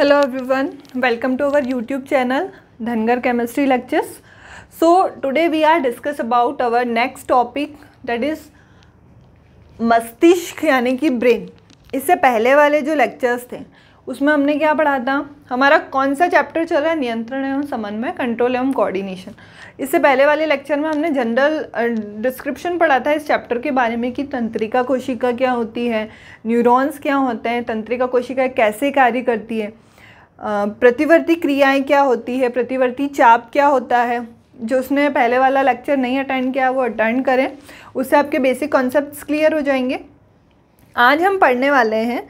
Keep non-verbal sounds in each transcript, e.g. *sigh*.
hello everyone welcome to our YouTube channel Dhangar chemistry lectures so today we are discuss about our next topic that is मस्तिष्क यानी कि brain इससे पहले वाले जो लेक्चर्स थे उसमें हमने क्या पढ़ा था हमारा कौन सा चैप्टर चल रहा है नियंत्रण एवं समन्वय कंट्रोल एवं कोऑर्डिनेशन इससे पहले वाले लेक्चर में हमने जनरल डिस्क्रिप्शन पढ़ा था इस चैप्टर के बारे में कि तंत्रिका कोशिका क्या होती है न्यूरॉन्स क्या होते हैं तंत्रिका कोशिका कैसे कार्य करती है प्रतिवर्ती क्रियाएं क्या होती है प्रतिवर्ती चाप क्या होता है जो उसने पहले वाला लेक्चर नहीं अटेंड किया वो अटेंड करें उससे आपके बेसिक कॉन्सेप्ट्स क्लियर हो जाएंगे आज हम पढ़ने वाले हैं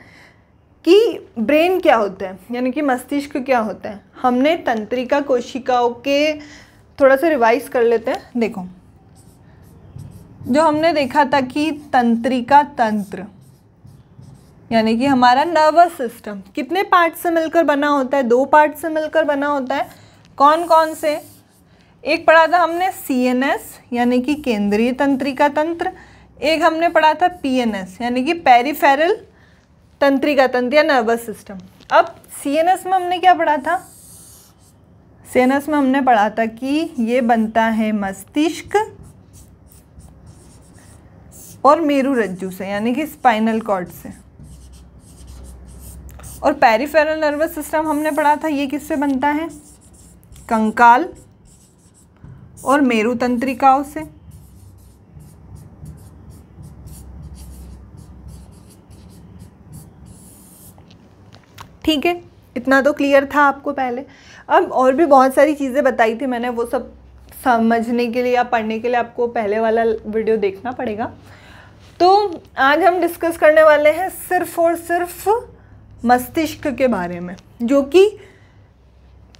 कि ब्रेन क्या होता है यानी कि मस्तिष्क क्या होता है हमने तंत्रिका कोशिकाओं के थोड़ा सा रिवाइज कर लेते हैं देखो जो हमने देखा था कि तंत्रिका तंत्र यानी कि हमारा नर्वस सिस्टम कितने पार्ट से मिलकर बना होता है दो पार्ट से मिलकर बना होता है कौन कौन से एक पढ़ा था हमने सी एन एस यानी कि केंद्रीय तंत्रिका तंत्र एक हमने पढ़ा था पी एन एस यानी कि पेरीफेरल तंत्रिका तंत्र या नर्वस सिस्टम अब सी एन एस में हमने क्या पढ़ा था सी एन एस में हमने पढ़ा था कि ये बनता है मस्तिष्क और मेरू रज्जू से यानी कि स्पाइनल कॉर्ड से और पेरीफेरल नर्वस सिस्टम हमने पढ़ा था ये किससे बनता है कंकाल और मेरु तंत्रिकाओं से ठीक है इतना तो क्लियर था आपको पहले अब और भी बहुत सारी चीज़ें बताई थी मैंने वो सब समझने के लिए या पढ़ने के लिए आपको पहले वाला वीडियो देखना पड़ेगा तो आज हम डिस्कस करने वाले हैं सिर्फ और सिर्फ मस्तिष्क के बारे में जो कि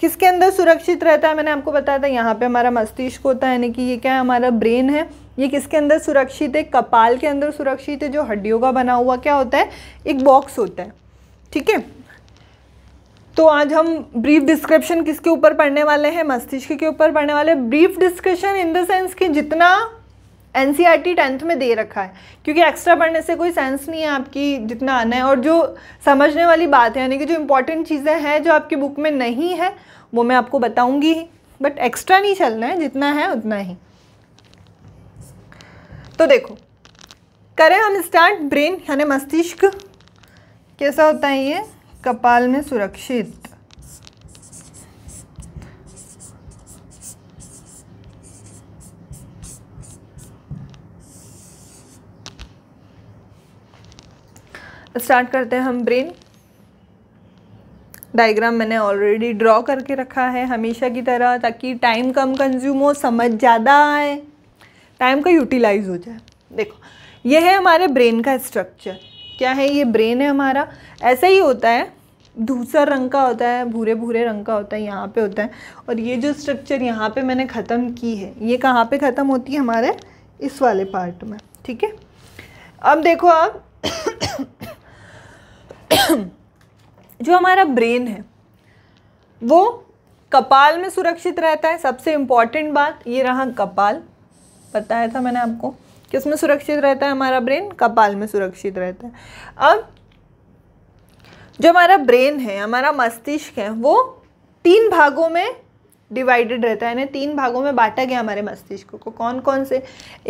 किसके अंदर सुरक्षित रहता है मैंने आपको बताया था यहाँ पे हमारा मस्तिष्क होता है यानी कि ये क्या है हमारा ब्रेन है ये किसके अंदर सुरक्षित है कपाल के अंदर सुरक्षित है जो हड्डियों का बना हुआ क्या होता है एक बॉक्स होता है ठीक है तो आज हम ब्रीफ डिस्क्रिप्शन किसके ऊपर पढ़ने वाले हैं मस्तिष्क के ऊपर पढ़ने वाले brief description in the sense कि जितना N C R T tenth में दे रखा है क्योंकि एक्स्ट्रा पढ़ने से कोई सेंस नहीं है आपकी जितना आना है और जो समझने वाली बात है यानी कि जो इम्पोर्टेंट चीज़ें हैं जो आपकी बुक में नहीं है वो मैं आपको बताऊंगी ही बट एक्स्ट्रा नहीं चलना है जितना है उतना ही तो देखो करें हम स्टार्ट ब्रेन यानी मस्तिष्क कैसा होता है ये कपाल में सुरक्षित स्टार्ट करते हैं हम ब्रेन डायग्राम मैंने ऑलरेडी ड्रॉ करके रखा है हमेशा की तरह ताकि टाइम कम कंज्यूम हो समझ ज़्यादा आए टाइम का यूटिलाइज हो जाए देखो ये है हमारे ब्रेन का स्ट्रक्चर क्या है ये ब्रेन है हमारा ऐसा ही होता है धूसर रंग का होता है भूरे भूरे रंग का होता है यहाँ पे होता है और ये जो स्ट्रक्चर यहाँ पे मैंने ख़त्म की है ये कहाँ पे ख़त्म होती है हमारे इस वाले पार्ट में ठीक है अब देखो आप *coughs* जो हमारा ब्रेन है वो कपाल में सुरक्षित रहता है सबसे इम्पॉर्टेंट बात ये रहा कपाल बताया था मैंने आपको किस में सुरक्षित रहता है हमारा ब्रेन कपाल में सुरक्षित रहता है अब जो हमारा ब्रेन है हमारा मस्तिष्क है वो तीन भागों में डिवाइडेड रहता है यानी तीन भागों में बांटा गया हमारे मस्तिष्क को कौन कौन से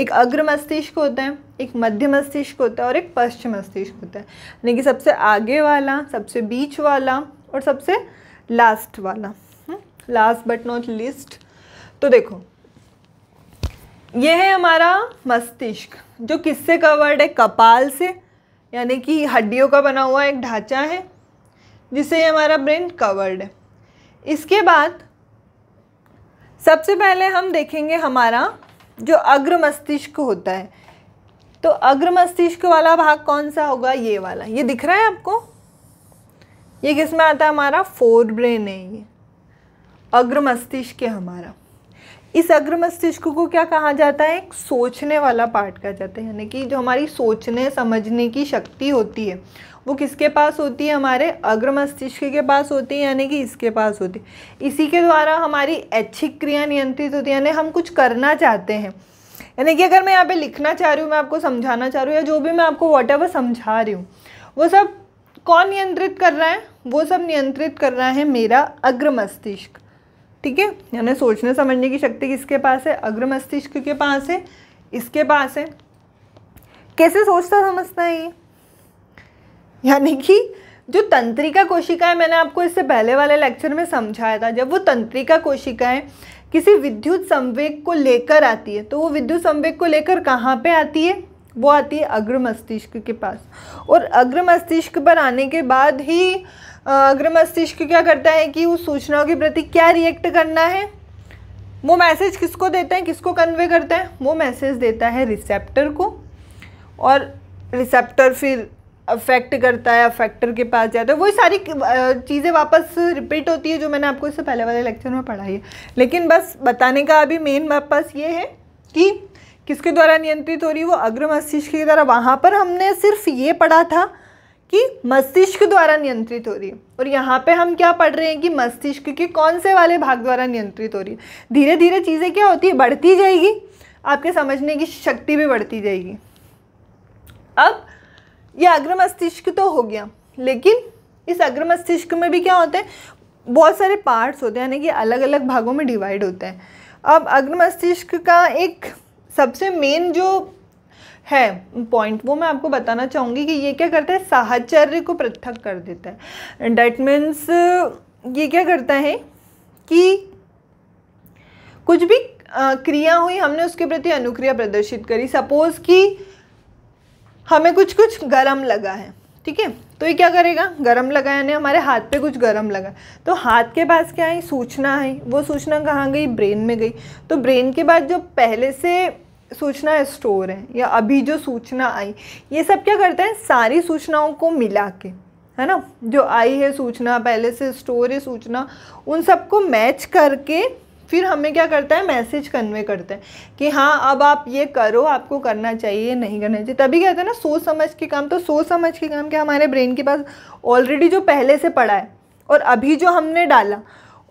एक अग्र मस्तिष्क होता है एक मध्य मस्तिष्क होता है और एक पश्चिम मस्तिष्क होता है यानी कि सबसे आगे वाला सबसे बीच वाला और सबसे लास्ट वाला लास्ट बट नॉट लिस्ट तो देखो ये है हमारा मस्तिष्क जो किससे कवर्ड है कपाल से यानी कि हड्डियों का बना हुआ एक ढांचा है जिससे हमारा ब्रेन कवर्ड है इसके बाद सबसे पहले हम देखेंगे हमारा जो अग्र मस्तिष्क होता है तो अग्र मस्तिष्क वाला भाग कौन सा होगा ये वाला ये दिख रहा है आपको ये किस में आता है हमारा फोर ब्रेन है ये अग्र मस्तिष्क है हमारा इस अग्र मस्तिष्क को क्या कहा जाता है एक सोचने वाला पार्ट कहा जाता है यानी कि जो हमारी सोचने समझने की शक्ति होती है वो किसके पास होती है हमारे अग्र मस्तिष्क के पास होती है यानी कि इसके पास होती है इसी के द्वारा हमारी ऐच्छिक क्रिया नियंत्रित होती है यानी हम कुछ करना चाहते हैं यानी कि अगर मैं यहाँ पे लिखना चाह रही हूँ मैं आपको समझाना चाह रही हूँ या जो भी मैं आपको वॉट समझा रही हूँ वो सब कौन नियंत्रित कर रहा है वो सब नियंत्रित कर रहा है मेरा अग्र मस्तिष्क ठीक है यानी सोचने समझने की शक्ति किसके पास है अग्र मस्तिष्क के पास है इसके पास है कैसे सोचता समझता है ये यानी कि जो तंत्रिका कोशिकाएं मैंने आपको इससे पहले वाले लेक्चर में समझाया था जब वो तंत्रिका कोशिकाएं किसी विद्युत संवेग को लेकर आती है तो वो विद्युत संवेग को लेकर कहाँ पे आती है वो आती है अग्र मस्तिष्क के पास और अग्र मस्तिष्क पर आने के बाद ही अग्र मस्तिष्क क्या करता है कि उस सूचनाओं के प्रति क्या रिएक्ट करना है वो मैसेज किसको देता है किसको कन्वे करता है वो मैसेज देता है रिसेप्टर को और रिसेप्टर फिर अफेक्ट करता है अफेक्टर के पास जाता है तो वही सारी चीज़ें वापस रिपीट होती है जो मैंने आपको इससे पहले वाले लेक्चर में पढ़ाई है लेकिन बस बताने का अभी मेन पर्पस ये है कि किसके द्वारा नियंत्रित हो रही है वो अग्र मस्तिष्क के द्वारा वहाँ पर हमने सिर्फ ये पढ़ा था कि मस्तिष्क द्वारा नियंत्रित हो रही है और यहाँ पे हम क्या पढ़ रहे हैं कि मस्तिष्क के कौन से वाले भाग द्वारा नियंत्रित हो रही है धीरे धीरे चीज़ें क्या होती है बढ़ती जाएगी आपके समझने की शक्ति भी बढ़ती जाएगी अब ये अग्र मस्तिष्क तो हो गया लेकिन इस अग्र मस्तिष्क में भी क्या होता है बहुत सारे पार्ट्स होते हैं यानी कि अलग अलग भागों में डिवाइड होते हैं अब अग्र मस्तिष्क का एक सबसे मेन जो है पॉइंट वो मैं आपको बताना चाहूँगी कि ये क्या करता है साहचर्य को पृथक कर देता है डैट मीन्स ये क्या करता है कि कुछ भी क्रिया हुई हमने उसके प्रति अनुक्रिया प्रदर्शित करी सपोज़ कि हमें कुछ कुछ गर्म लगा है ठीक है तो ये क्या करेगा गर्म लगा यानी हमारे हाथ पे कुछ गर्म लगा तो हाथ के पास क्या है सूचना है वो सूचना कहाँ गई ब्रेन में गई तो ब्रेन के बाद जो पहले से सूचना स्टोर है या अभी जो सूचना आई ये सब क्या करता है सारी सूचनाओं को मिला के है ना जो आई है सूचना पहले से स्टोर है सूचना उन सबको मैच करके फिर हमें क्या करता है मैसेज कन्वे करते हैं कि हाँ अब आप ये करो आपको करना चाहिए नहीं करना चाहिए तभी कहते हैं ना सोच समझ के काम तो सोच समझ के काम क्या हमारे ब्रेन के पास ऑलरेडी जो पहले से पड़ा है और अभी जो हमने डाला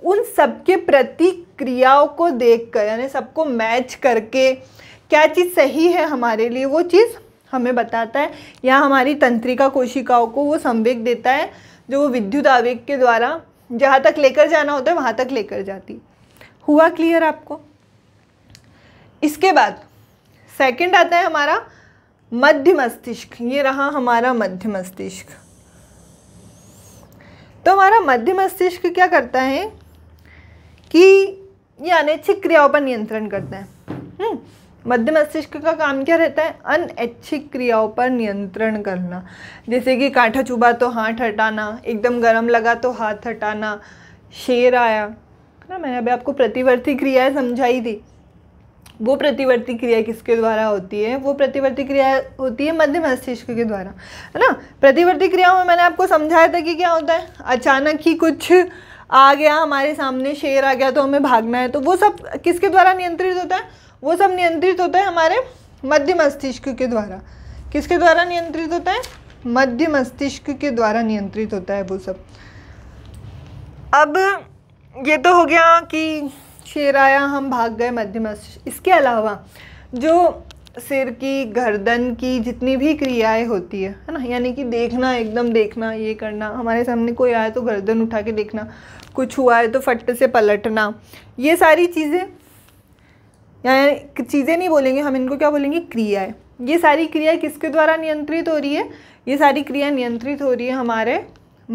उन सबके प्रतिक्रियाओं को देख कर यानी सबको मैच करके क्या चीज़ सही है हमारे लिए वो चीज़ हमें बताता है या हमारी तंत्रिका कोशिकाओं को वो संवेग देता है जो वो विद्युत आवेग के द्वारा जहाँ तक लेकर जाना होता है वहाँ तक लेकर जाती हुआ क्लियर आपको इसके बाद सेकंड आता है हमारा मध्य मस्तिष्क ये रहा हमारा मध्य मस्तिष्क तो हमारा मध्य मस्तिष्क क्या करता है कि ये अनैच्छिक क्रियाओं पर नियंत्रण करता है हम्म, मध्य मस्तिष्क का काम क्या रहता है अनैच्छिक क्रियाओं पर नियंत्रण करना जैसे कि कांठा चुबा तो हाथ हटाना एकदम गर्म लगा तो हाथ हटाना शेर आया ना मैंने अभी आपको प्रतिवर्ती क्रिया समझाई थी वो प्रतिवर्ती क्रिया किसके द्वारा होती है वो प्रतिवर्ती क्रिया होती है मध्य मस्तिष्क के द्वारा है ना प्रतिवर्ती क्रिया में मैंने आपको समझाया था कि क्या होता है अचानक ही कुछ आ गया हमारे सामने शेर आ गया तो हमें भागना है तो वो सब किसके द्वारा नियंत्रित होता है वो सब नियंत्रित होता है हमारे मध्य मस्तिष्क के द्वारा किसके द्वारा नियंत्रित होता है मध्य मस्तिष्क के द्वारा नियंत्रित होता है वो सब अब ये तो हो गया कि शेर आया हम भाग गए मध्यम इसके अलावा जो सिर की गर्दन की जितनी भी क्रियाएं होती है है ना यानी कि देखना एकदम देखना ये करना हमारे सामने कोई आया तो गर्दन उठा के देखना कुछ हुआ है तो फट से पलटना ये सारी चीज़ें यानी चीज़ें नहीं बोलेंगे हम इनको क्या बोलेंगे क्रियाएं ये सारी क्रिया किसके द्वारा नियंत्रित हो रही है ये सारी क्रिया नियंत्रित हो रही है हमारे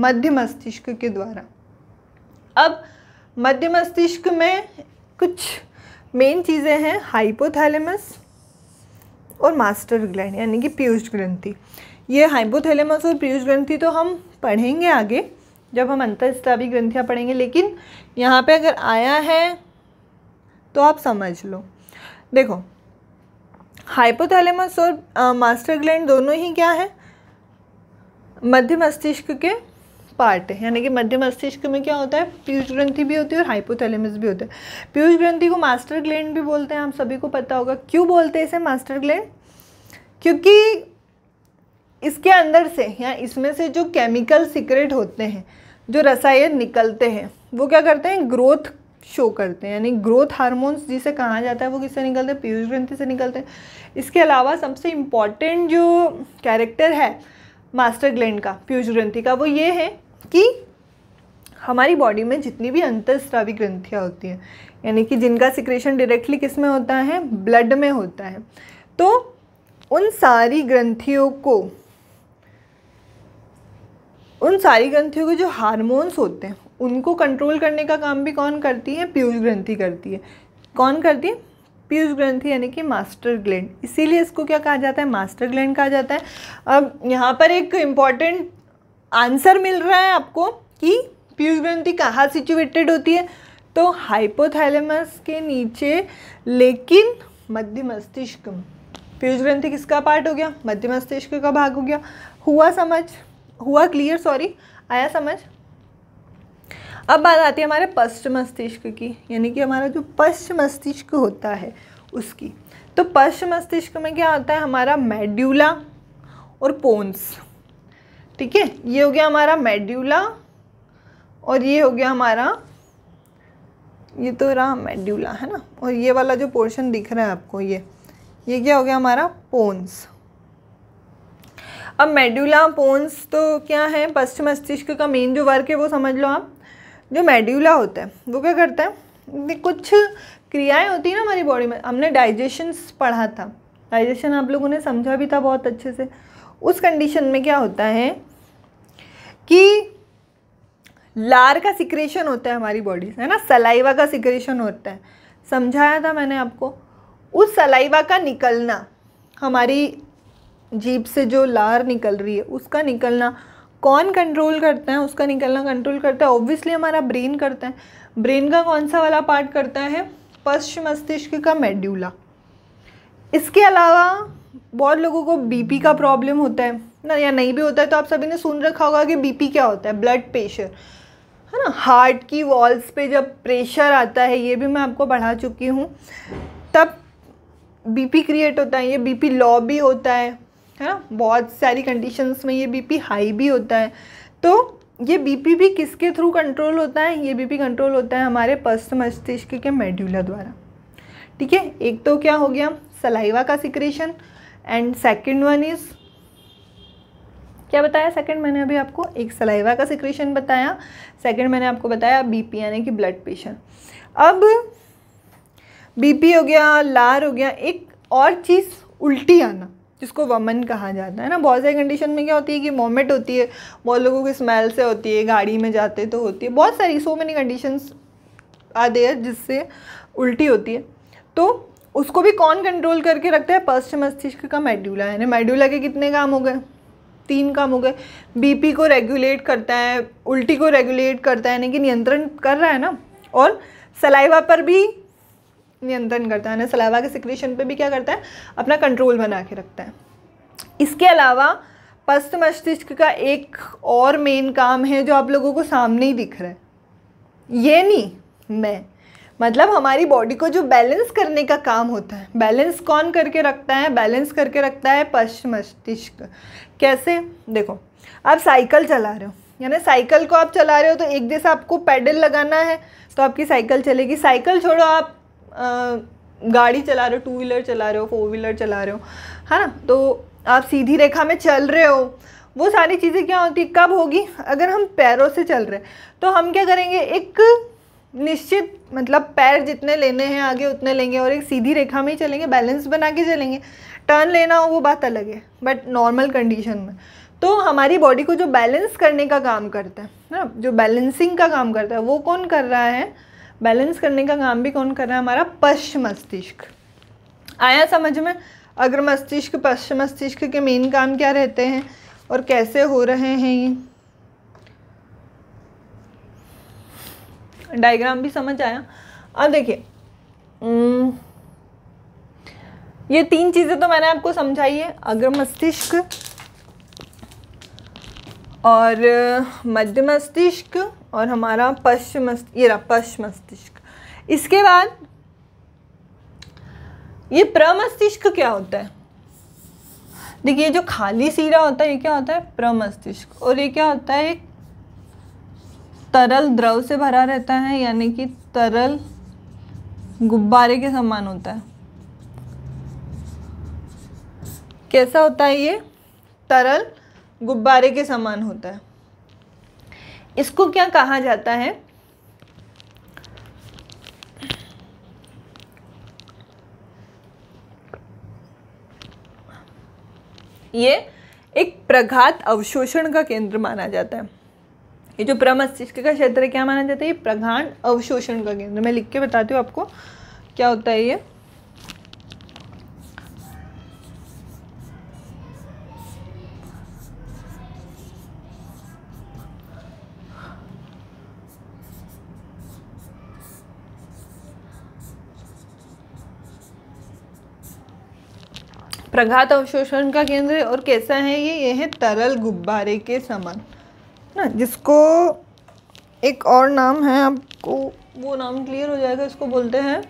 मध्य मस्तिष्क के द्वारा अब मध्य मस्तिष्क में कुछ मेन चीज़ें हैं हाइपोथैलेमस और मास्टर ग्लैंड यानी कि पीयूष ग्रंथि ये हाइपोथैलेमस और पीयूष ग्रंथि तो हम पढ़ेंगे आगे जब हम अंतरस्तावी ग्रंथियाँ पढ़ेंगे लेकिन यहाँ पे अगर आया है तो आप समझ लो देखो हाइपोथैलेमस और आ, मास्टर ग्लैंड दोनों ही क्या है मध्य मस्तिष्क के पार्ट है यानी कि मध्य मस्तिष्क में क्या होता है पीयूष ग्रंथि भी होती है और हाइपोथैलेमस भी होता है पीयूष ग्रंथि को मास्टर ग्लैंड भी बोलते हैं आप सभी को पता होगा क्यों बोलते हैं इसे मास्टर ग्लैंड क्योंकि इसके अंदर से या इसमें से जो केमिकल सीक्रेट होते हैं जो रसायन निकलते हैं वो क्या करते हैं ग्रोथ शो करते हैं यानी ग्रोथ हार्मोन्स जिसे कहा जाता है वो किससे निकलते हैं पीयूष ग्रंथि से निकलते हैं इसके अलावा सबसे इम्पॉर्टेंट जो कैरेक्टर है मास्टर ग्लैंड का पीयूष ग्रंथि का वो ये है कि हमारी बॉडी में जितनी भी अंतस्रावी ग्रंथियाँ होती हैं यानी कि जिनका सिक्रेशन डायरेक्टली किस में होता है ब्लड में होता है तो उन सारी ग्रंथियों को उन सारी ग्रंथियों के जो हार्मोन्स होते हैं उनको कंट्रोल करने का काम भी कौन करती है पीयूष ग्रंथि करती है कौन करती है पीयूष ग्रंथि यानी कि मास्टर ग्लैंड इसीलिए इसको क्या कहा जाता है मास्टर ग्लैंड कहा जाता है अब यहाँ पर एक इम्पॉर्टेंट आंसर मिल रहा है आपको कि पीयूष ग्रंथि कहाँ सिचुएटेड होती है तो हाइपोथैलेमस के नीचे लेकिन मध्य मस्तिष्क पीयूष ग्रंथि किसका पार्ट हो गया मध्य मस्तिष्क का भाग हो गया हुआ समझ हुआ क्लियर सॉरी आया समझ अब बात आती है हमारे पश्च मस्तिष्क की यानी कि हमारा जो पश्च मस्तिष्क होता है उसकी तो पश्च मस्तिष्क में क्या होता है हमारा मेड्यूला और पोन्स ठीक है ये हो गया हमारा मेड्यूला और ये हो गया हमारा ये तो रहा मेड्यूला है ना और ये वाला जो पोर्शन दिख रहा है आपको ये ये क्या हो गया हमारा पोन्स अब मेड्यूला पोन्स तो क्या है पश्चिम मस्तिष्क का मेन जो वर्क है वो समझ लो आप जो मेड्यूला होता है वो क्या करता है कुछ क्रियाएं होती है ना हमारी बॉडी में हमने डाइजेशंस पढ़ा था डाइजेशन आप लोगों ने समझा भी था बहुत अच्छे से उस कंडीशन में क्या होता है कि लार का सिक्रेशन होता है हमारी बॉडी से है ना सलाइवा का सिक्रेशन होता है समझाया था मैंने आपको उस सलाइवा का निकलना हमारी जीप से जो लार निकल रही है उसका निकलना कौन कंट्रोल करता है उसका निकलना कंट्रोल करता है ऑब्वियसली हमारा ब्रेन करता है ब्रेन का कौन सा वाला पार्ट करता है पश्च मस्तिष्क का मेड्यूला इसके अलावा बहुत लोगों को बीपी का प्रॉब्लम होता है ना या नहीं भी होता है तो आप सभी ने सुन रखा होगा कि बीपी क्या होता है ब्लड प्रेशर है ना हार्ट की वॉल्स पे जब प्रेशर आता है ये भी मैं आपको बढ़ा चुकी हूँ तब बीपी क्रिएट होता है ये बीपी लो भी होता है है ना बहुत सारी कंडीशंस में ये बीपी हाई भी होता है तो ये बीपी भी किसके थ्रू कंट्रोल होता है ये बीपी कंट्रोल होता है हमारे पश्च मस्तिष्क के मेड्यूला द्वारा ठीक है एक तो क्या हो गया सलाइवा का secretion and second one is क्या बताया सेकेंड मैंने अभी आपको एक सलाइवा का सिक्रेशन बताया सेकेंड मैंने आपको बताया बीपी यानी कि ब्लड प्रेशर अब बीपी हो गया लार हो गया एक और चीज़ उल्टी आना जिसको वमन कहा जाता है ना बहुत सारी कंडीशन में क्या होती है कि मोमेंट होती है बहुत लोगों की स्मेल से होती है गाड़ी में जाते तो होती है बहुत सारी सो मैनी कंडीशंस आ हैं जिससे उल्टी होती है तो उसको भी कौन कंट्रोल करके रखता है पश्च मस्तिष्क का मेड्यूला है ना मेड्यूला के कितने काम हो गए तीन काम हो गए बीपी को रेगुलेट करता है उल्टी को रेगुलेट करता है यानी कि नियंत्रण कर रहा है ना और सलाइवा पर भी नियंत्रण करता है ना सलाइवा के सिक्रेशन पर भी क्या करता है अपना कंट्रोल बना के रखता है इसके अलावा पस्त मस्तिष्क का एक और मेन काम है जो आप लोगों को सामने ही दिख रहा है ये नहीं मैं मतलब हमारी बॉडी को जो बैलेंस करने का काम होता है बैलेंस कौन करके रखता है बैलेंस करके रखता है पश्च मस्तिष्क कैसे देखो आप साइकिल चला रहे हो यानी साइकिल को आप चला रहे हो तो एक जैसे आपको पैडल लगाना है तो आपकी साइकिल चलेगी साइकिल छोड़ो आप आ, गाड़ी चला रहे हो टू व्हीलर चला रहे हो फोर व्हीलर चला रहे हो है ना तो आप सीधी रेखा में चल रहे हो वो सारी चीज़ें क्या होती कब होगी अगर हम पैरों से चल रहे हैं तो हम क्या करेंगे एक निश्चित मतलब पैर जितने लेने हैं आगे उतने लेंगे और एक सीधी रेखा में ही चलेंगे बैलेंस बना के चलेंगे टर्न लेना हो वो बात अलग है बट नॉर्मल कंडीशन में तो हमारी बॉडी को जो बैलेंस करने का काम करता है ना जो बैलेंसिंग का काम करता है वो कौन कर रहा है बैलेंस करने का काम भी कौन कर रहा है हमारा पश्च मस्तिष्क आया समझ में अग्र मस्तिष्क पश्च मस्तिष्क के मेन काम क्या रहते हैं और कैसे हो रहे हैं ये डायग्राम भी समझ आया अब देखिए ये तीन चीज़ें तो मैंने आपको समझाई है अग्र मस्तिष्क और मध्य मस्तिष्क और हमारा पश्चिम ये रहा पश्चिम मस्तिष्क इसके बाद ये प्रमस्तिष्क क्या होता है देखिए जो खाली सीरा होता है ये क्या होता है प्रमस्तिष्क और ये क्या होता है तरल द्रव से भरा रहता है यानी कि तरल गुब्बारे के समान होता है कैसा होता है ये तरल गुब्बारे के समान होता है इसको क्या कहा जाता है ये एक प्रघात अवशोषण का केंद्र माना जाता है ये जो प्रमस्तिष्क का क्षेत्र क्या माना जाता है ये प्रघान अवशोषण का केंद्र मैं लिख के बताती हूँ आपको क्या होता है ये प्रघात अवशोषण का केंद्र और कैसा है ये ये है तरल गुब्बारे के समान ना जिसको एक और नाम है आपको वो नाम क्लियर हो जाएगा इसको बोलते हैं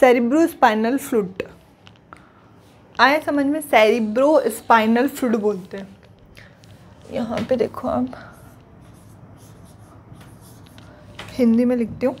सेरिब्रो स्पाइनल फ्लूट आया समझ में सेरिब्रो स्पाइनल फ्लूड बोलते हैं यहाँ पे देखो आप हिंदी में लिखती हूँ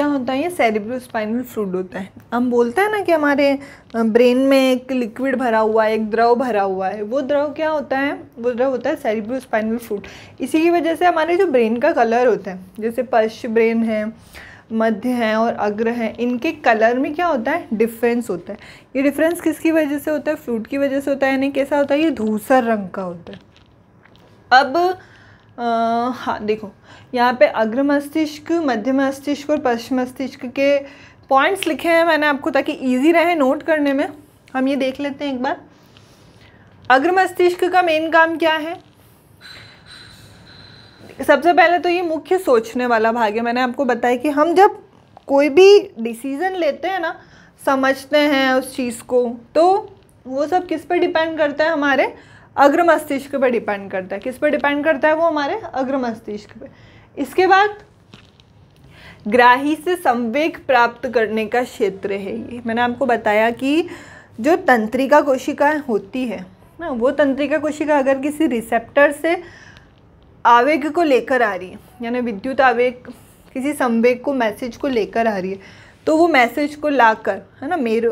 क्या होता है ये सेरिब्रो स्पाइनल फ्लूड होता है हम बोलते हैं ना कि हमारे ब्रेन में एक लिक्विड भरा हुआ है एक द्रव भरा हुआ है वो द्रव क्या होता है वो द्रव होता है सेरिब्रो स्पाइनल फ्लूड इसी की वजह से हमारे जो ब्रेन का कलर होता है जैसे पश्च ब्रेन है मध्य है और अग्र है इनके कलर में क्या होता है डिफरेंस होता है ये डिफरेंस किसकी वजह से होता है फ्लूड की वजह से होता है यानी कैसा होता है ये धूसर रंग का होता है अब आ, हाँ देखो यहाँ पे अग्र मस्तिष्क मध्य मस्तिष्क और पश्चिम मस्तिष्क के पॉइंट्स लिखे हैं मैंने आपको ताकि इजी रहे नोट करने में हम ये देख लेते हैं एक बार अग्र मस्तिष्क का मेन काम क्या है सबसे पहले तो ये मुख्य सोचने वाला भाग है मैंने आपको बताया कि हम जब कोई भी डिसीज़न लेते हैं ना समझते हैं उस चीज़ को तो वो सब किस पर डिपेंड करता है हमारे अग्र मस्तिष्क पर डिपेंड करता है किस पर डिपेंड करता है वो हमारे अग्र मस्तिष्क पर इसके बाद ग्राही से संवेग प्राप्त करने का क्षेत्र है ये मैंने आपको बताया कि जो तंत्रिका कोशिकाएं होती है ना वो तंत्रिका कोशिका अगर किसी रिसेप्टर से आवेग को लेकर आ रही है यानी विद्युत आवेग किसी संवेग को मैसेज को लेकर आ रही है तो वो मैसेज को लाकर है ना मेरे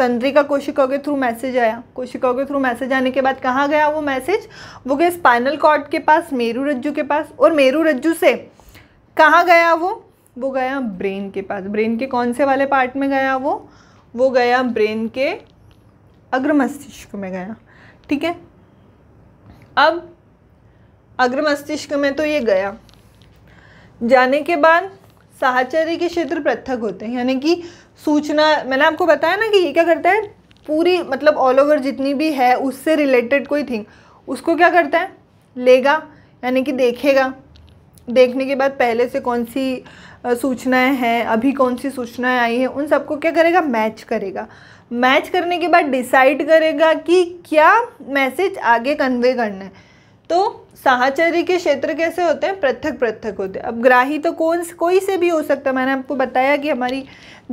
तंत्रिका कोशिकाओं के थ्रू मैसेज आया कोशिकाओं के थ्रू मैसेज आने के बाद कहाँ गया वो मैसेज वो गए स्पाइनल कॉर्ड के पास मेरू रज्जू के पास और मेरू रज्जू से कहाँ गया वो वो गया ब्रेन के पास ब्रेन के कौन से वाले पार्ट में गया वो वो गया ब्रेन के अग्र मस्तिष्क में गया ठीक है अब अग्र मस्तिष्क में तो ये गया जाने के बाद साहचर्य के क्षेत्र पृथक होते हैं यानी कि सूचना मैंने आपको बताया ना कि ये क्या करता है पूरी मतलब ऑल ओवर जितनी भी है उससे रिलेटेड कोई थिंग उसको क्या करता है लेगा यानी कि देखेगा देखने के बाद पहले से कौन सी सूचनाएं हैं अभी कौन सी सूचनाएं आई हैं उन सबको क्या करेगा मैच करेगा मैच करने के बाद डिसाइड करेगा कि क्या मैसेज आगे कन्वे करना है तो साहचर्य के क्षेत्र कैसे होते हैं पृथक पृथक होते हैं अब ग्राही तो कौन कोई से भी हो सकता है मैंने आपको बताया कि हमारी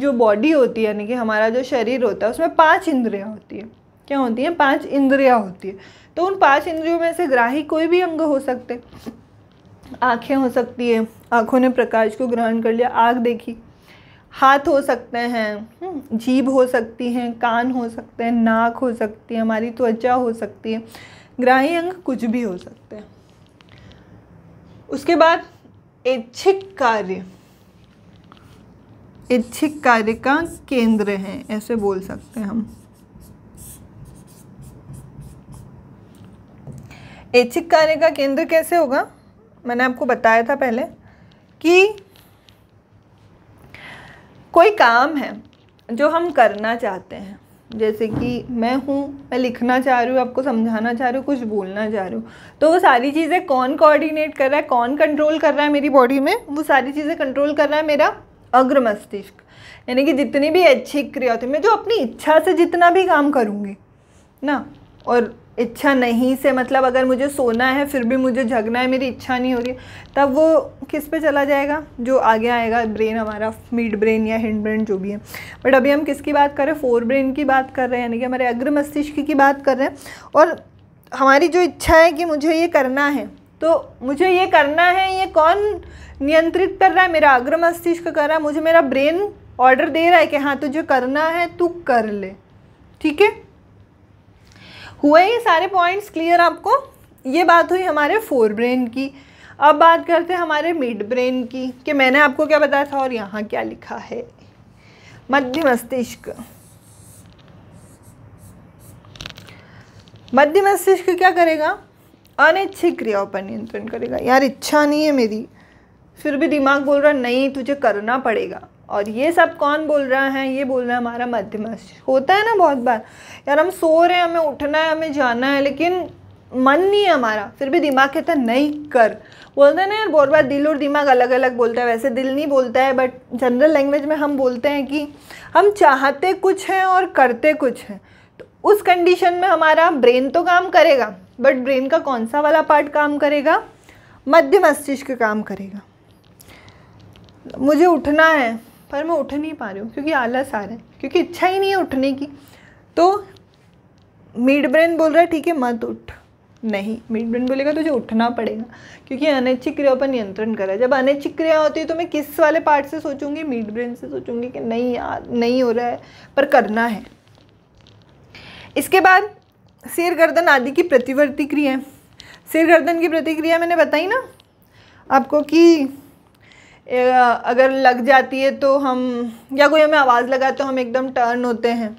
जो बॉडी होती है यानी कि हमारा जो शरीर होता है उसमें पाँच इंद्रियाँ होती हैं क्या होती हैं पाँच इंद्रियाँ होती है तो उन पाँच इंद्रियों में से ग्राही कोई भी अंग हो सकते आँखें हो सकती है आँखों ने प्रकाश को ग्रहण कर लिया आँख देखी हाथ हो सकते हैं हम्म, जीभ हो सकती हैं कान हो सकते हैं नाक हो सकती है हमारी त्वचा हो सकती है ग्राही अंग कुछ भी हो सकते हैं उसके बाद ऐच्छिक कार्य ऐच्छिक कार्य का केंद्र है ऐसे बोल सकते हैं हम ऐच्छिक कार्य का केंद्र कैसे होगा मैंने आपको बताया था पहले कि कोई काम है जो हम करना चाहते हैं जैसे कि मैं हूँ मैं लिखना चाह रही हूँ आपको समझाना चाह रही हूँ कुछ बोलना चाह रही हूँ तो वो सारी चीज़ें कौन कोऑर्डिनेट कर रहा है कौन कंट्रोल कर रहा है मेरी बॉडी में वो सारी चीज़ें कंट्रोल कर रहा है मेरा अग्र मस्तिष्क यानी कि जितनी भी अच्छी क्रिया होती है मैं जो अपनी इच्छा से जितना भी काम करूँगी ना और इच्छा नहीं से मतलब अगर मुझे सोना है फिर भी मुझे जगना है मेरी इच्छा नहीं हो रही तब वो किस पे चला जाएगा जो आगे आएगा ब्रेन हमारा मिड ब्रेन या हिंड ब्रेन जो भी है बट अभी हम किसकी बात कर रहे हैं फोर ब्रेन की बात कर रहे हैं यानी कि हमारे अग्र मस्तिष्क की बात कर रहे हैं और हमारी जो इच्छा है कि मुझे ये करना है तो मुझे ये करना है ये कौन नियंत्रित कर रहा है मेरा अग्र मस्तिष्क कर रहा है मुझे मेरा ब्रेन ऑर्डर दे रहा है कि हाँ तुझे करना है तू कर ले ठीक है हुए ये सारे पॉइंट्स क्लियर आपको ये बात हुई हमारे फोर ब्रेन की अब बात करते हैं हमारे मिड ब्रेन की कि मैंने आपको क्या बताया था और यहाँ क्या लिखा है मध्य मस्तिष्क मध्य मस्तिष्क क्या करेगा अनिच्छिक क्रियाओं पर नियंत्रण करेगा यार इच्छा नहीं है मेरी फिर भी दिमाग बोल रहा नहीं तुझे करना पड़ेगा और ये सब कौन बोल रहा है ये बोल रहा है हमारा मध्यम होता है ना बहुत बार यार हम सो रहे हैं हमें उठना है हमें जाना है लेकिन मन नहीं है हमारा फिर भी दिमाग कहता नहीं कर बोलते हैं ना यार बहुत बार दिल और दिमाग अलग अलग बोलता है वैसे दिल नहीं बोलता है बट जनरल लैंग्वेज में हम बोलते हैं कि हम चाहते कुछ हैं और करते कुछ हैं तो उस कंडीशन में हमारा ब्रेन तो काम करेगा बट ब्रेन का कौन सा वाला पार्ट काम करेगा मध्य मस्तिष्क काम करेगा मुझे उठना है पर मैं उठ नहीं पा रही हूँ क्योंकि आलस आ रहा है क्योंकि इच्छा ही नहीं है उठने की तो मिड ब्रेन बोल रहा है ठीक है मत उठ नहीं मिड ब्रेन बोलेगा तुझे उठना पड़ेगा क्योंकि अनैच्छिक क्रियाओं पर नियंत्रण कर रहा है जब अनैच्छिक क्रिया होती है तो मैं किस वाले पार्ट से सोचूंगी मिड ब्रेन से सोचूंगी कि नहीं यार नहीं हो रहा है पर करना है इसके बाद सिर गर्दन आदि की प्रतिवर्ती क्रिया सिर गर्दन की प्रतिक्रिया मैंने बताई ना आपको कि अगर लग जाती है तो हम या कोई हमें आवाज़ लगा तो हम एकदम टर्न होते हैं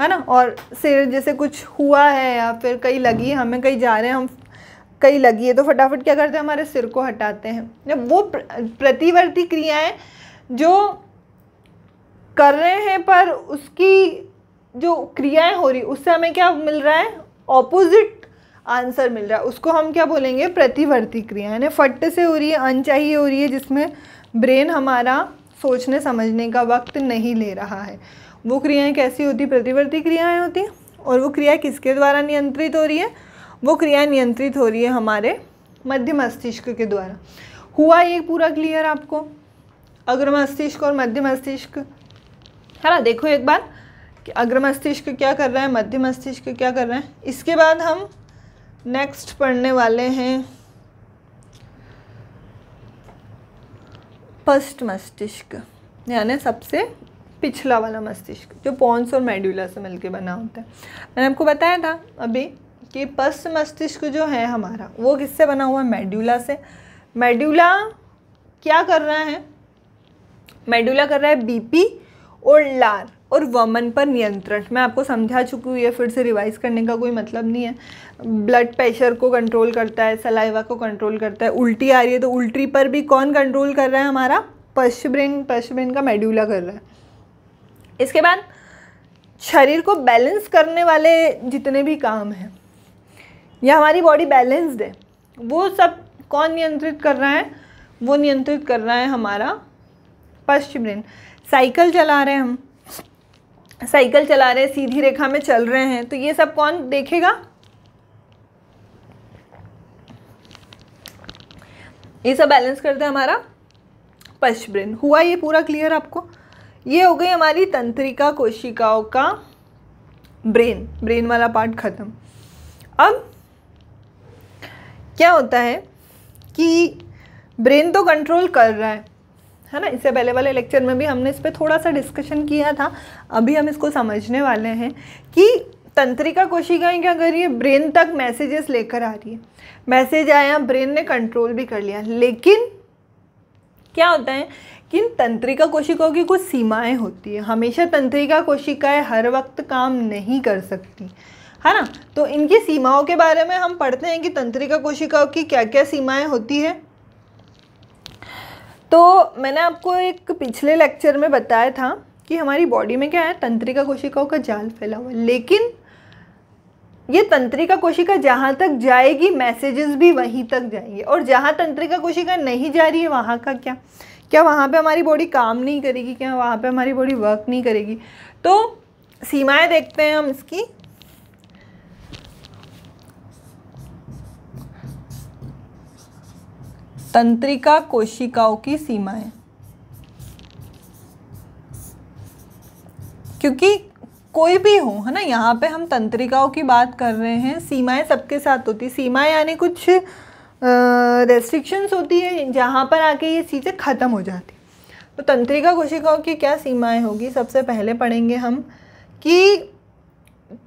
है ना और सिर जैसे कुछ हुआ है या फिर कहीं लगी है हमें कहीं जा रहे हैं हम कहीं लगी है तो फटाफट क्या करते हैं हमारे सिर को हटाते हैं वो प्रतिवर्ती क्रियाएं जो कर रहे हैं पर उसकी जो क्रियाएं हो रही उससे हमें क्या मिल रहा है ऑपोजिट आंसर मिल रहा है उसको हम क्या बोलेंगे प्रतिवर्ती क्रिया यानी फट से हो रही है अनचाही हो रही है जिसमें ब्रेन हमारा सोचने समझने का वक्त नहीं ले रहा है वो क्रियाएं कैसी होती प्रतिवर्ती क्रियाएं होती और वो क्रिया किसके द्वारा नियंत्रित हो रही है वो क्रिया नियंत्रित हो रही है हमारे मध्य मस्तिष्क के द्वारा हुआ ये पूरा क्लियर आपको अग्र मस्तिष्क और मध्य मस्तिष्क है ना देखो एक बार कि अग्र मस्तिष्क क्या कर रहा है मध्य मस्तिष्क क्या कर रहा है इसके बाद हम नेक्स्ट पढ़ने वाले हैं फर्स्ट मस्तिष्क यानी सबसे पिछला वाला मस्तिष्क जो पॉन्स और मेड्यूला से मिलकर बना होता है मैंने आपको बताया था अभी कि पश्च मस्तिष्क जो है हमारा वो किससे बना हुआ है मेड्यूला से मेड्यूला क्या कर रहा है मेड्यूला कर रहा है बीपी और लार और वमन पर नियंत्रण मैं आपको समझा चुकी हूँ ये फिर से रिवाइज करने का कोई मतलब नहीं है ब्लड प्रेशर को कंट्रोल करता है सलाइवा को कंट्रोल करता है उल्टी आ रही है तो उल्टी पर भी कौन कंट्रोल कर रहा है हमारा पश्चिब्रेन पश्चिब्रेन का मेड्यूला कर रहा है इसके बाद शरीर को बैलेंस करने वाले जितने भी काम हैं या हमारी बॉडी बैलेंस्ड है वो सब कौन नियंत्रित कर रहा है वो नियंत्रित कर रहा है हमारा पश्चिब्रेन साइकिल चला रहे हैं हम साइकिल चला रहे हैं सीधी रेखा में चल रहे हैं तो ये सब कौन देखेगा ये सब बैलेंस करते हैं हमारा ब्रेन हुआ ये पूरा क्लियर आपको ये हो गई हमारी तंत्रिका कोशिकाओं का ब्रेन ब्रेन वाला पार्ट ख़त्म अब क्या होता है कि ब्रेन तो कंट्रोल कर रहा है है ना इससे पहले वाले लेक्चर में भी हमने इस पर थोड़ा सा डिस्कशन किया था अभी हम इसको समझने वाले हैं कि तंत्रिका कोशिकाएं क्या कर रही है ब्रेन तक मैसेजेस लेकर आ रही है मैसेज आया ब्रेन ने कंट्रोल भी कर लिया लेकिन क्या होता है कि तंत्रिका कोशिकाओं की कुछ सीमाएं होती है हमेशा तंत्रिका कोशिकाएं हर वक्त काम नहीं कर सकती है ना तो इनकी सीमाओं के बारे में हम पढ़ते हैं कि तंत्रिका कोशिकाओं की क्या क्या सीमाएं होती है तो मैंने आपको एक पिछले लेक्चर में बताया था कि हमारी बॉडी में क्या है तंत्रिका कोशिकाओं का जाल फैला हुआ है लेकिन ये तंत्रिका कोशिका जहाँ तक जाएगी मैसेजेस भी वहीं तक जाएंगे और जहाँ तंत्रिका कोशिका नहीं जा रही है वहाँ का क्या क्या वहाँ पे हमारी बॉडी काम नहीं करेगी क्या वहाँ पे हमारी बॉडी वर्क नहीं करेगी तो सीमाएं देखते हैं हम इसकी तंत्रिका कोशिकाओं की सीमाएं क्योंकि कोई भी हो है ना यहाँ पे हम तंत्रिकाओं की बात कर रहे हैं सीमाएं सबके साथ होती सीमाएं यानी कुछ रेस्ट्रिक्शंस होती है जहाँ पर आके ये चीज़ें ख़त्म हो जाती तो तंत्रिका कोशिकाओं की क्या सीमाएं होगी सबसे पहले पढ़ेंगे हम कि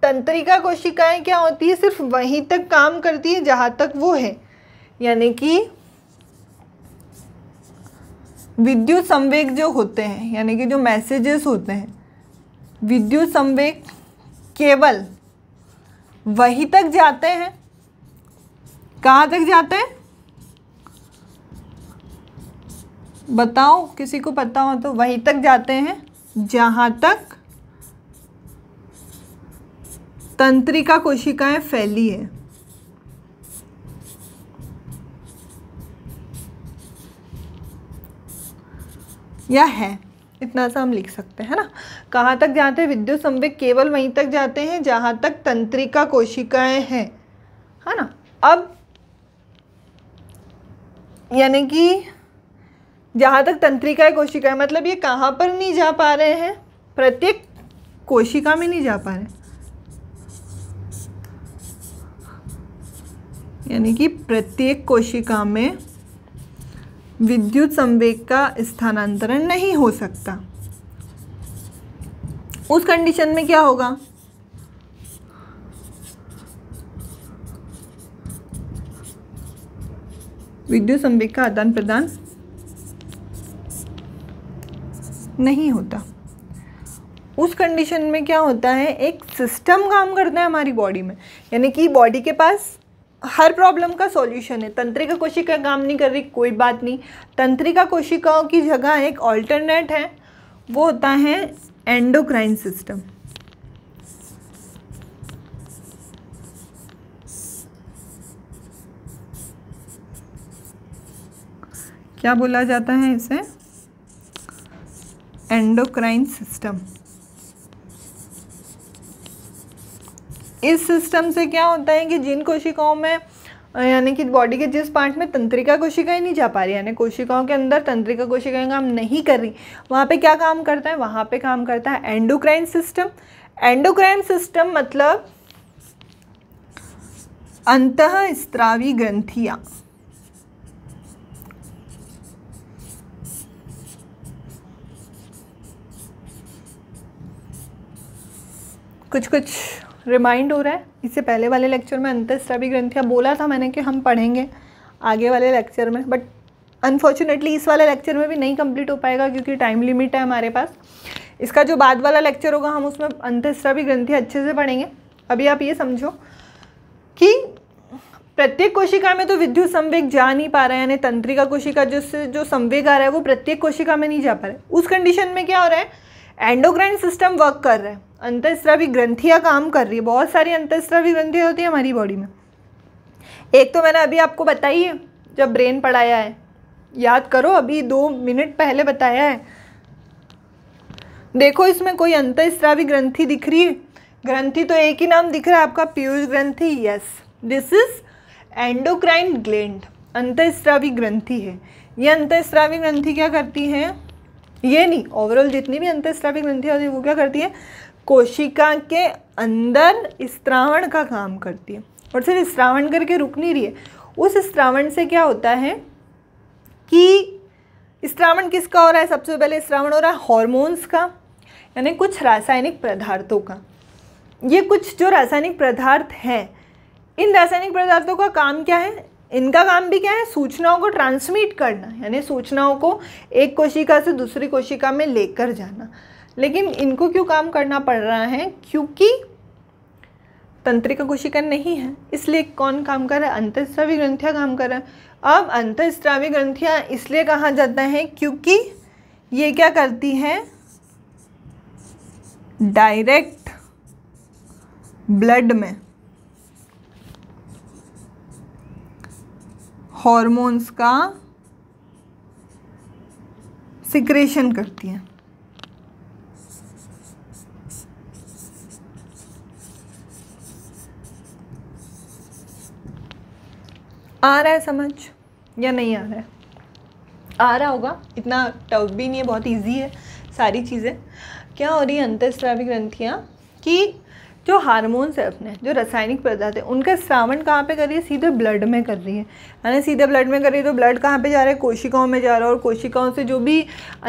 तंत्रिका कोशिकाएं क्या होती है सिर्फ वहीं तक काम करती है जहाँ तक वो है यानी कि विद्युत संवेग जो होते हैं यानी कि जो मैसेजेस होते हैं विद्युत संवेग केवल वहीं तक जाते हैं कहाँ तक जाते हैं बताओ किसी को पता हो तो वहीं तक जाते हैं जहाँ तक तंत्रिका कोशिकाएं फैली है या है इतना सा हम लिख सकते हैं ना कहाँ तक जाते हैं विद्युत संवेग केवल वहीं तक जाते हैं जहाँ तक तंत्रिका कोशिकाएं हैं है ना अब यानी कि जहाँ तक तंत्रिकाएं कोशिकाएं मतलब ये कहाँ पर नहीं जा पा रहे हैं प्रत्येक कोशिका में नहीं जा पा रहे यानी कि प्रत्येक कोशिका में विद्युत संवेग का स्थानांतरण नहीं हो सकता उस कंडीशन में क्या होगा विद्युत संवेग का आदान प्रदान नहीं होता उस कंडीशन में क्या होता है एक सिस्टम काम करता है हमारी बॉडी में यानी कि बॉडी के पास हर प्रॉब्लम का सॉल्यूशन है तंत्रिका कोशिका काम नहीं कर रही कोई बात नहीं तंत्रिका कोशिकाओं की जगह एक ऑल्टरनेट है वो होता है एंडोक्राइन सिस्टम क्या बोला जाता है इसे एंडोक्राइन सिस्टम इस सिस्टम से क्या होता है कि जिन कोशिकाओं में यानी कि बॉडी के जिस पार्ट में तंत्रिका कोशिकाएं नहीं जा पा रही यानी कोशिकाओं के अंदर तंत्रिका कोशिकाएं काम नहीं कर रही वहाँ पे क्या काम करता है वहाँ पे काम करता है एंडोक्राइन सिस्टम एंडोक्राइन सिस्टम मतलब अंत स्त्रावी ग्रंथियाँ कुछ कुछ रिमाइंड हो रहा है इससे पहले वाले लेक्चर में अंतस्रावी ग्रंथियाँ बोला था मैंने कि हम पढ़ेंगे आगे वाले लेक्चर में बट अनफॉर्चुनेटली इस वाले लेक्चर में भी नहीं कंप्लीट हो पाएगा क्योंकि टाइम लिमिट है हमारे पास इसका जो बाद वाला लेक्चर होगा हम उसमें अंतस्रावी ग्रंथि अच्छे से पढ़ेंगे अभी आप ये समझो कि प्रत्येक कोशिका में तो विद्युत संवेग जा नहीं पा रहा है यानी तंत्रिका कोशिका जिससे जो संवेग आ रहा है वो प्रत्येक कोशिका में नहीं जा पा रहा है उस कंडीशन में क्या हो रहा है एंडोग्राइन सिस्टम वर्क कर रहा है अंतस्रावी ग्रंथियाँ काम कर रही है बहुत सारी अंतस्रावी ग्रंथियाँ होती हैं हमारी बॉडी में एक तो मैंने अभी आपको बताई है जब ब्रेन पढ़ाया है याद करो अभी दो मिनट पहले बताया है देखो इसमें कोई अंतस्रावी ग्रंथि दिख रही है ग्रंथि तो एक ही नाम दिख रहा है आपका पीयूष ग्रंथि yes this is endocrine gland अंतस्रावी ग्रंथि है ये अंतस्रावी ग्रंथि क्या करती हैं ये नहीं ओवरऑल जितनी भी अंतस्रावी ग्रंथियाँ होती है वो क्या करती है कोशिका के अंदर स्त्रावण का काम करती है और सिर्फ स्त्रावण करके रुक नहीं रही है उस स्त्रावण से क्या होता है कि स्त्रावण किसका हो रहा है सबसे पहले स्त्रावण हो रहा है हॉर्मोन्स का यानी कुछ रासायनिक पदार्थों का ये कुछ जो रासायनिक पदार्थ हैं इन रासायनिक पदार्थों का काम क्या है इनका काम भी क्या है सूचनाओं को ट्रांसमिट करना यानी सूचनाओं को एक कोशिका से दूसरी कोशिका में लेकर जाना लेकिन इनको क्यों काम करना पड़ रहा है क्योंकि तंत्रिका कोशिका नहीं है इसलिए कौन काम कर रहा है अंतस्त्रावी ग्रंथियां काम कर रहा है अब अंतस्त्रावी ग्रंथियां इसलिए कहा जाता है क्योंकि ये क्या करती हैं डायरेक्ट ब्लड में हॉर्मोन्स का सिक्रेशन करती हैं आ रहा है समझ या नहीं आ रहा है आ रहा होगा इतना टफ भी नहीं है बहुत इजी है सारी चीज़ें क्या हो रही है अंतस्रावी ग्रंथियाँ कि जो हार्मोन्स है अपने जो रासायनिक पदार्थ है उनका श्रावण कहाँ पे कर रही है सीधे ब्लड में कर रही है यानी सीधे ब्लड में कर रही है तो ब्लड कहाँ पे जा रहा है कोशिकाओं में जा रहा है और कोशिकाओं से जो भी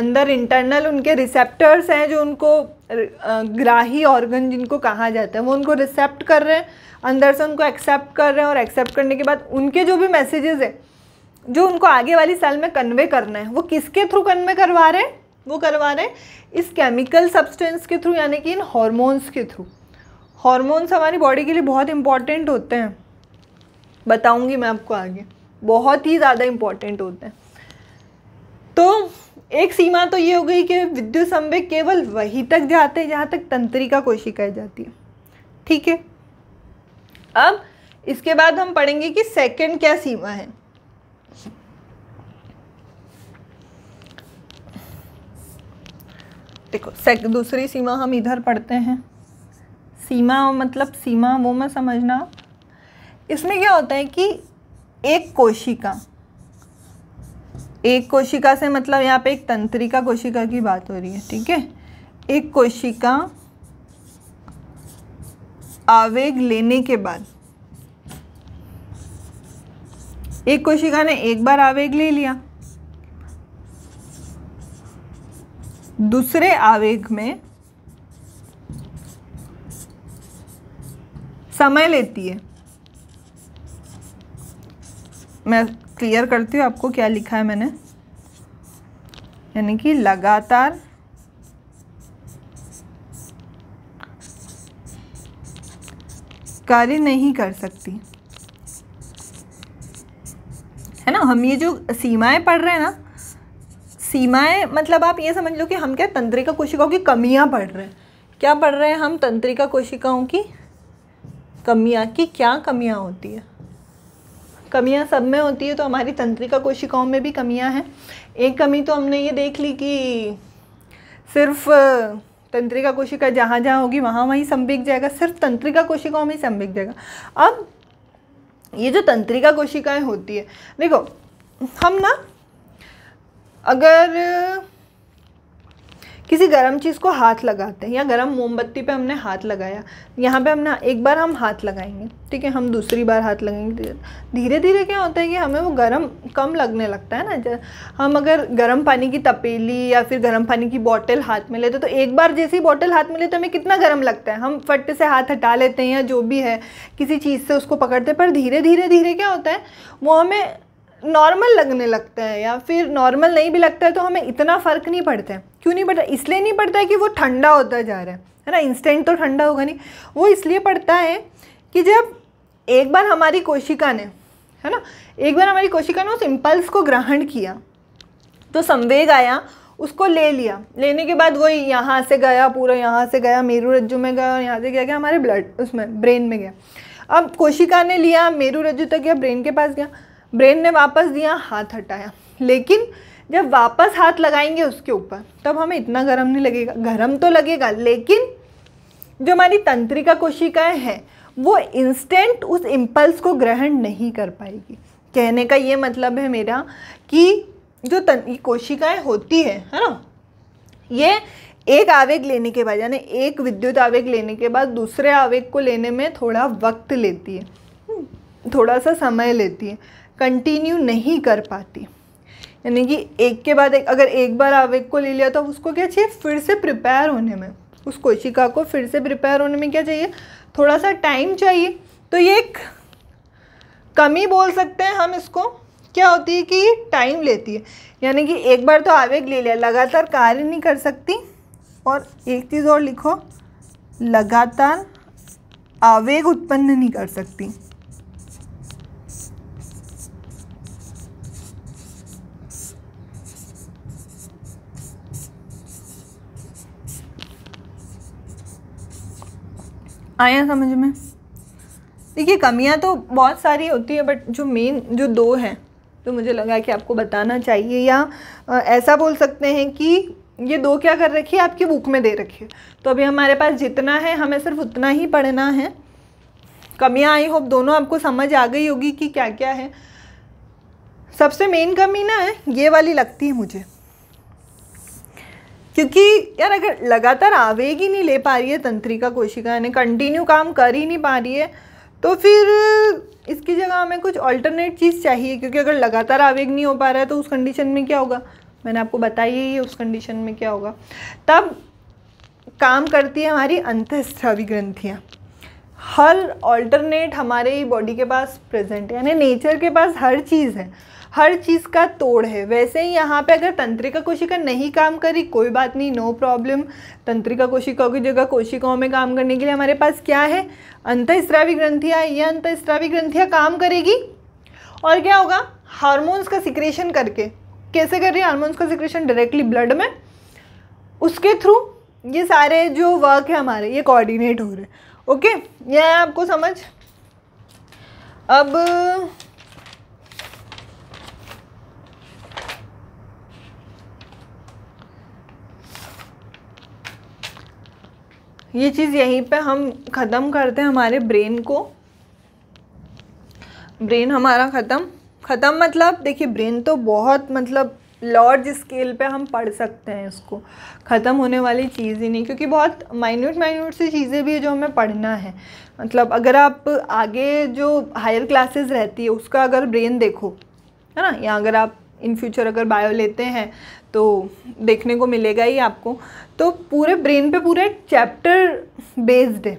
अंदर इंटरनल उनके रिसेप्टर्स हैं जो उनको ग्राही ऑर्गन जिनको कहा जाता है वो उनको रिसेप्ट कर रहे हैं अंदर से उनको एक्सेप्ट कर रहे हैं और एक्सेप्ट करने के बाद उनके जो भी मैसेजेस हैं जो उनको आगे वाली सेल में कन्वे करना है वो किसके थ्रू कन्वे करवा रहे हैं वो करवा रहे हैं इस केमिकल सब्सटेंस के थ्रू यानी कि इन हॉर्मोन्स के थ्रू हॉर्मोन्स हमारी बॉडी के लिए बहुत इंपॉर्टेंट होते हैं बताऊंगी मैं आपको आगे बहुत ही ज़्यादा इम्पॉर्टेंट होते हैं तो एक सीमा तो ये हो गई कि विद्युत संवेग केवल वहीं तक जाते हैं जहाँ तक तंत्रिका कोशिकाएं जाती है ठीक है अब इसके बाद हम पढ़ेंगे कि सेकंड क्या सीमा है देखो सेक दूसरी सीमा हम इधर पढ़ते हैं सीमा मतलब सीमा वो मैं समझना इसमें क्या होता है कि एक कोशिका एक कोशिका से मतलब यहाँ पे एक तंत्रिका कोशिका की बात हो रही है ठीक है एक कोशिका आवेग लेने के बाद एक कोशिका ने एक बार आवेग ले लिया दूसरे आवेग में समय लेती है मैं क्लियर करती हूँ आपको क्या लिखा है मैंने यानी कि लगातार कार्य नहीं कर सकती है ना हम ये जो सीमाएं पढ़ रहे हैं ना सीमाएं मतलब आप ये समझ लो कि हम क्या तंत्रिका कोशिकाओं की कमियां पढ़ रहे हैं क्या पढ़ रहे हैं हम तंत्रिका कोशिकाओं की कमियाँ की क्या कमियाँ होती है कमियाँ सब में होती है तो हमारी तंत्रिका कोशिकाओं में भी कमियाँ हैं एक कमी तो हमने ये देख ली कि सिर्फ तंत्रिका कोशिका जहाँ जहाँ होगी वहाँ वहीं संभिक जाएगा सिर्फ तंत्रिका कोशिकाओं में ही संभिक जाएगा अब ये जो तंत्रिका कोशिकाएं होती है देखो हम ना अगर किसी गर्म चीज़ को हाथ लगाते हैं या गर्म मोमबत्ती पे हमने हाथ लगाया यहाँ पे हमने एक बार हम हाथ लगाएंगे ठीक है हम दूसरी बार हाथ लगाएंगे धीरे धीरे क्या होता है कि हमें वो गर्म कम लगने लगता है ना हम अगर गर्म पानी की तपेली या फिर गर्म पानी की बॉटल हाथ में लेते तो एक बार जैसी बॉटल हाथ में लेते हमें कितना गर्म लगता है हम फट से हाथ हटा लेते हैं या जो भी है किसी चीज़ से उसको पकड़ते पर धीरे धीरे धीरे क्या होता है वो हमें नॉर्मल लगने लगते हैं या फिर नॉर्मल नहीं भी लगता है तो हमें इतना फ़र्क नहीं पड़ता है क्यों नहीं पड़ता इसलिए नहीं पड़ता है कि वो ठंडा होता जा रहा है है ना इंस्टेंट तो ठंडा होगा नहीं वो इसलिए पड़ता है कि जब एक बार हमारी कोशिका ने है ना एक बार हमारी कोशिका ने उस इम्पल्स को ग्रहण किया तो संवेग आया उसको ले लिया लेने के बाद वो यहाँ से गया पूरा यहाँ से गया मेरू रज्जु में गया और यहाँ से गया गया हमारे ब्लड उसमें ब्रेन में गया अब कोशिका ने लिया मेरू रज्जु तक गया ब्रेन के पास गया ब्रेन ने वापस दिया हाथ हटाया लेकिन जब वापस हाथ लगाएंगे उसके ऊपर तब हमें इतना गर्म नहीं लगेगा गर्म तो लगेगा लेकिन जो हमारी तंत्रिका कोशिकाएं हैं वो इंस्टेंट उस इम्पल्स को ग्रहण नहीं कर पाएगी कहने का ये मतलब है मेरा कि जो तन कोशिकाएँ होती है है ना ये एक आवेग लेने के बाद यानी एक विद्युत आवेग लेने के बाद दूसरे आवेग को लेने में थोड़ा वक्त लेती है हम्म, थोड़ा सा समय लेती है कंटिन्यू नहीं कर पाती यानी कि एक के बाद एक अगर एक बार आवेग को ले लिया तो उसको क्या चाहिए फिर से प्रिपेयर होने में उस कोशिका को फिर से प्रिपेयर होने में क्या चाहिए थोड़ा सा टाइम चाहिए तो ये एक कमी बोल सकते हैं हम इसको क्या होती है कि टाइम लेती है यानी कि एक बार तो आवेग ले लिया लगातार कार्य नहीं कर सकती और एक चीज़ और लिखो लगातार आवेग उत्पन्न नहीं कर सकती आया समझ में देखिए कमियां तो बहुत सारी होती है बट जो मेन जो दो हैं तो मुझे लगा कि आपको बताना चाहिए या ऐसा बोल सकते हैं कि ये दो क्या कर रखी है आपकी बुक में दे रखी है तो अभी हमारे पास जितना है हमें सिर्फ उतना ही पढ़ना है कमियां आई होप दोनों आपको समझ आ गई होगी कि क्या क्या है सबसे मेन कमी ना है ये वाली लगती है मुझे क्योंकि यार अगर लगातार आवेग ही नहीं ले पा रही है तंत्रिका कोशिका यानी कंटिन्यू काम कर ही नहीं पा रही है तो फिर इसकी जगह हमें कुछ ऑल्टरनेट चीज़ चाहिए क्योंकि अगर लगातार आवेग नहीं हो पा रहा है तो उस कंडीशन में क्या होगा मैंने आपको बताया ही उस कंडीशन में क्या होगा तब काम करती है हमारी अंतस्रावी ग्रंथियाँ हर ऑल्टरनेट हमारे बॉडी के पास प्रेजेंट है यानी नेचर के पास हर चीज़ है हर चीज़ का तोड़ है वैसे ही यहाँ पे अगर तंत्रिका कोशिका नहीं काम करी कोई बात नहीं नो प्रॉब्लम तंत्रिका कोशिकाओं की जगह कोशिकाओं में काम करने के लिए हमारे पास क्या है अंतःस्रावी ग्रंथियाँ अंत अंतःस्रावी ग्रंथियाँ काम करेगी और क्या होगा हार्मोन्स का सिक्रेशन करके कैसे कर रही है हार्मोन्स का सिक्रेशन डायरेक्टली ब्लड में उसके थ्रू ये सारे जो वर्क है हमारे ये कोऑर्डिनेट हो रहे ओके यह आपको समझ अब ये चीज़ यहीं पे हम ख़त्म करते हैं हमारे ब्रेन को ब्रेन हमारा ख़त्म ख़त्म मतलब देखिए ब्रेन तो बहुत मतलब लार्ज स्केल पे हम पढ़ सकते हैं इसको ख़त्म होने वाली चीज़ ही नहीं क्योंकि बहुत माइन्यूट माइन्यूट सी चीज़ें भी है जो हमें पढ़ना है मतलब अगर आप आगे जो हायर क्लासेस रहती है उसका अगर ब्रेन देखो है ना या अगर आप इन फ्यूचर अगर बायो लेते हैं तो देखने को मिलेगा ही आपको तो पूरे ब्रेन पे पूरा एक चैप्टर बेस्ड है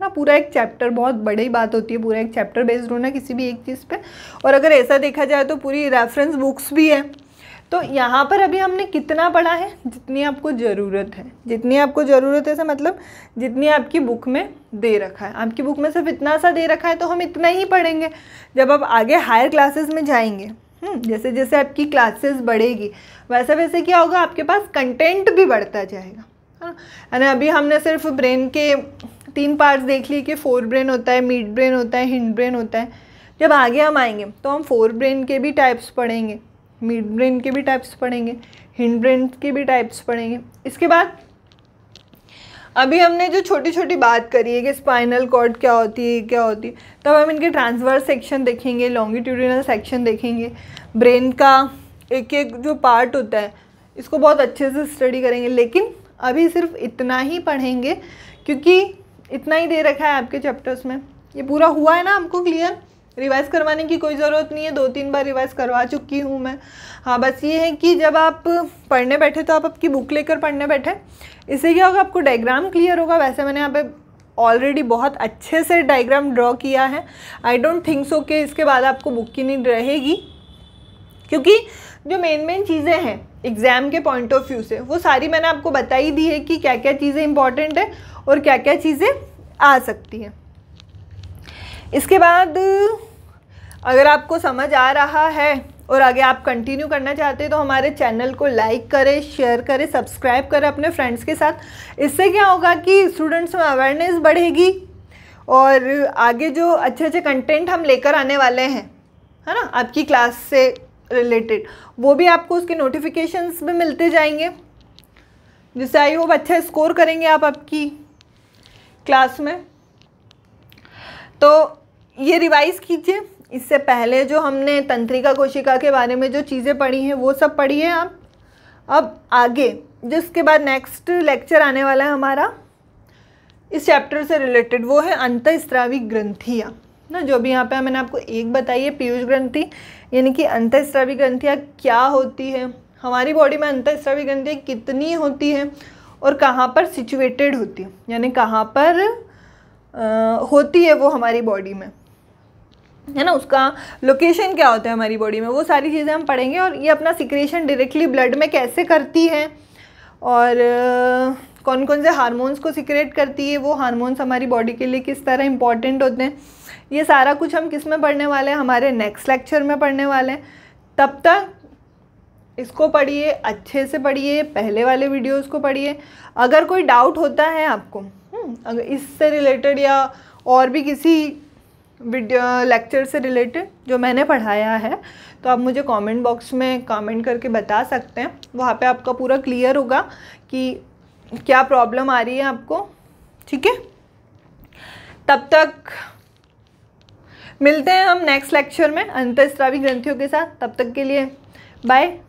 ना पूरा एक चैप्टर बहुत बड़ी बात होती है पूरा एक चैप्टर बेस्ड होना किसी भी एक चीज़ पे और अगर ऐसा देखा जाए तो पूरी रेफरेंस बुक्स भी है तो यहाँ पर अभी हमने कितना पढ़ा है जितनी आपको ज़रूरत है जितनी आपको ज़रूरत है से मतलब जितनी आपकी बुक में दे रखा है आपकी बुक में सिर्फ इतना सा दे रखा है तो हम इतना ही पढ़ेंगे जब आप आगे हायर क्लासेस में जाएंगे हम्म, जैसे जैसे आपकी क्लासेस बढ़ेगी वैसे वैसे क्या होगा आपके पास कंटेंट भी बढ़ता जाएगा है ना यानी अभी हमने सिर्फ ब्रेन के तीन पार्ट्स देख लिए कि फोर ब्रेन होता है मिड ब्रेन होता है हिंड ब्रेन होता है जब आगे हम आएंगे तो हम फोर ब्रेन के भी टाइप्स पढ़ेंगे मिड ब्रेन के भी टाइप्स पढ़ेंगे हिंड ब्रेन के भी टाइप्स पढ़ेंगे इसके बाद अभी हमने जो छोटी छोटी बात करी है कि स्पाइनल कॉर्ड क्या होती है क्या होती है तब हम इनके ट्रांसवर्स सेक्शन देखेंगे लॉन्गिट्यूडिनल सेक्शन देखेंगे ब्रेन का एक एक जो पार्ट होता है इसको बहुत अच्छे से स्टडी करेंगे लेकिन अभी सिर्फ इतना ही पढ़ेंगे क्योंकि इतना ही दे रखा है आपके चैप्टर्स में ये पूरा हुआ है ना आपको क्लियर रिवाइज़ करवाने की कोई ज़रूरत नहीं है दो तीन बार रिवाइज़ करवा चुकी हूँ मैं हाँ बस ये है कि जब आप पढ़ने बैठे तो आप आपकी बुक लेकर पढ़ने बैठे इससे क्या होगा आपको डायग्राम क्लियर होगा वैसे मैंने यहाँ पे ऑलरेडी बहुत अच्छे से डायग्राम ड्रॉ किया है आई डोंट थिंक सो कि इसके बाद आपको बुक की नीड रहेगी क्योंकि जो मेन मेन चीज़ें हैं एग्ज़ाम के पॉइंट ऑफ व्यू से वो सारी मैंने आपको बताई दी है कि क्या क्या चीज़ें इंपॉर्टेंट है और क्या क्या चीज़ें आ सकती हैं इसके बाद अगर आपको समझ आ रहा है और आगे आप कंटिन्यू करना चाहते हैं तो हमारे चैनल को लाइक करें शेयर करें सब्सक्राइब करें अपने फ्रेंड्स के साथ इससे क्या होगा कि स्टूडेंट्स में अवेयरनेस बढ़ेगी और आगे जो अच्छे अच्छे कंटेंट हम लेकर आने वाले हैं है ना आपकी क्लास से रिलेटेड वो भी आपको उसके नोटिफिकेशंस भी मिलते जाएंगे जिससे आई होप अच्छा स्कोर करेंगे आप आपकी क्लास में तो ये रिवाइज़ कीजिए इससे पहले जो हमने तंत्रिका कोशिका के बारे में जो चीज़ें पढ़ी हैं वो सब पढ़ी है आप अब आगे जिसके बाद नेक्स्ट लेक्चर आने वाला है हमारा इस चैप्टर से रिलेटेड वो है अंतस्त्रावी ग्रंथियाँ ना जो भी यहाँ पे मैंने आपको एक बताई है पीयूष ग्रंथि यानी कि अंतस्त्रावी ग्रंथियाँ क्या होती है हमारी बॉडी में अंतस्त्रावी ग्रंथियाँ कितनी होती हैं और कहाँ पर सिचुएटेड होती है यानी कहाँ पर आ, होती है वो हमारी बॉडी में है ना उसका लोकेशन क्या होता है हमारी बॉडी में वो सारी चीज़ें हम पढ़ेंगे और ये अपना सिक्रेशन डायरेक्टली ब्लड में कैसे करती है और कौन कौन से हार्मोन्स को सिक्रेट करती है वो हार्मोन्स हमारी बॉडी के लिए किस तरह इंपॉर्टेंट होते हैं ये सारा कुछ हम किस में पढ़ने वाले हैं हमारे नेक्स्ट लेक्चर में पढ़ने वाले हैं तब तक इसको पढ़िए अच्छे से पढ़िए पहले वाले वीडियोस को पढ़िए अगर कोई डाउट होता है आपको हम्म, अगर इससे रिलेटेड या और भी किसी लेक्चर से रिलेटेड जो मैंने पढ़ाया है तो आप मुझे कमेंट बॉक्स में कमेंट करके बता सकते हैं वहाँ पे आपका पूरा क्लियर होगा कि क्या प्रॉब्लम आ रही है आपको ठीक है तब तक मिलते हैं हम नेक्स्ट लेक्चर में अंतस्त्रावी ग्रंथियों के साथ तब तक के लिए बाय